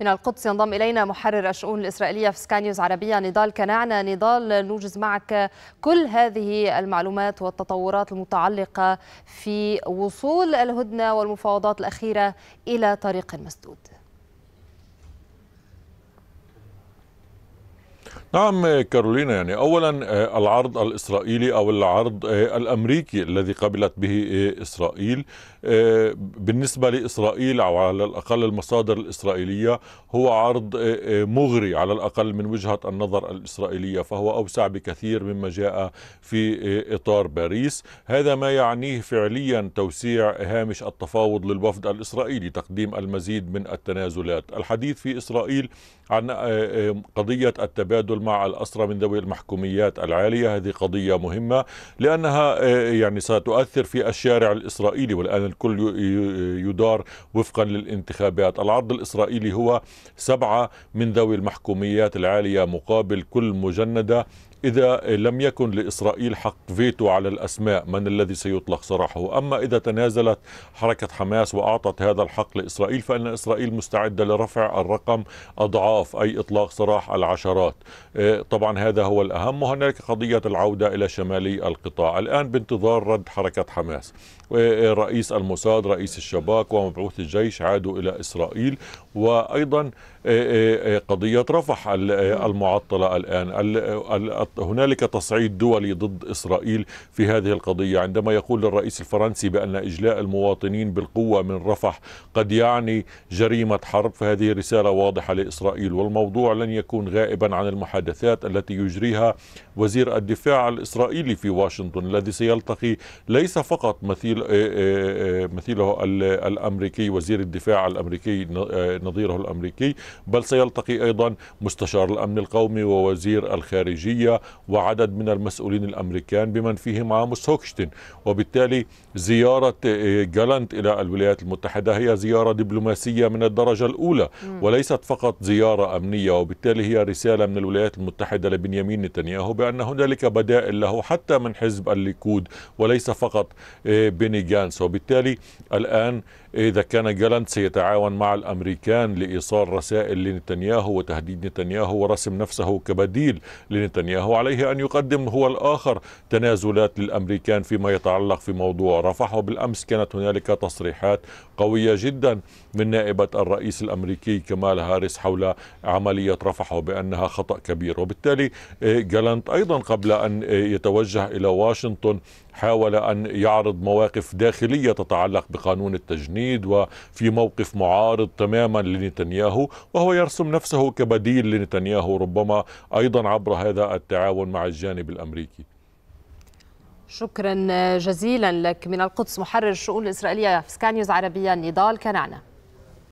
من القدس ينضم إلينا محرر الشؤون الإسرائيلية في سكانيوز نيوز عربية نضال كنعنا نضال نوجز معك كل هذه المعلومات والتطورات المتعلقة في وصول الهدنة والمفاوضات الأخيرة إلى طريق مسدود نعم كارولينا يعني اولا آه، العرض الاسرائيلي او العرض آه، الامريكي الذي قبلت به آه، اسرائيل بالنسبه لاسرائيل او على الاقل المصادر الاسرائيليه هو عرض مغري على الاقل من وجهه النظر الاسرائيليه فهو اوسع بكثير مما جاء في اطار باريس هذا ما يعنيه فعليا توسيع هامش التفاوض للوفد الاسرائيلي تقديم المزيد من التنازلات الحديث في اسرائيل عن قضيه التبادل مع الأسرى من ذوي المحكوميات العالية هذه قضية مهمة لأنها آه، يعني ستؤثر في الشارع الإسرائيلي والآن الكل يدار وفقا للانتخابات العرض الإسرائيلي هو سبعة من ذوي المحكوميات العالية مقابل كل مجندة إذا لم يكن لإسرائيل حق فيتو على الأسماء من الذي سيطلق سراحه أما إذا تنازلت حركة حماس وأعطت هذا الحق لإسرائيل فإن إسرائيل مستعدة لرفع الرقم أضعاف أي إطلاق سراح العشرات آه، طبعا هذا هو الأهم وهناك قضية العودة إلى شمالي القطاع الآن بانتظار رد حركة حماس آه، آه، رئيس الموساد رئيس الشباك ومبعوث الجيش عادوا إلى إسرائيل وأيضا قضية رفح المعطلة الآن هنالك تصعيد دولي ضد إسرائيل في هذه القضية عندما يقول الرئيس الفرنسي بأن إجلاء المواطنين بالقوة من رفح قد يعني جريمة حرب فهذه رسالة واضحة لإسرائيل والموضوع لن يكون غائبا عن المحادثات التي يجريها وزير الدفاع الإسرائيلي في واشنطن الذي سيلتقي ليس فقط مثيل مثيله الأمريكي وزير الدفاع الأمريكي نظيره الأمريكي بل سيلتقي أيضا مستشار الأمن القومي ووزير الخارجية وعدد من المسؤولين الأمريكان بمن فيهم عاموس هوكشتن وبالتالي زيارة آه، جالانت إلى الولايات المتحدة هي زيارة دبلوماسية من الدرجة الأولى وليست فقط زيارة أمنية وبالتالي هي رسالة من الولايات المتحدة لبنيامين نتنياهو بأن هنالك بدائل له حتى من حزب الليكود وليس فقط آه، بيني جانس وبالتالي الآن آه، إذا كان جالانت سيتعاون مع الأمريكان لإيصال رسائل لنتنياهو وتهديد نتنياهو ورسم نفسه كبديل لنتنياهو وعليه أن يقدم هو الآخر تنازلات للأمريكان فيما يتعلق في موضوع رفح وبالأمس كانت هنالك تصريحات قوية جدا من نائبة الرئيس الأمريكي كمال هاريس حول عملية رفح وبأنها خطأ كبير وبالتالي إيه، جالانت أيضا قبل أن إيه، يتوجه إلى واشنطن حاول أن يعرض مواقف داخلية تتعلق بقانون التجنيد وفي موقف معارض تماما لنتنياهو وهو يرسم نفسه كبديل لنتنياهو ربما أيضا عبر هذا التعاون مع الجانب الأمريكي شكرا جزيلا لك من القدس محرر الشؤون الإسرائيلية في سكانيوز عربية نضال كنعنا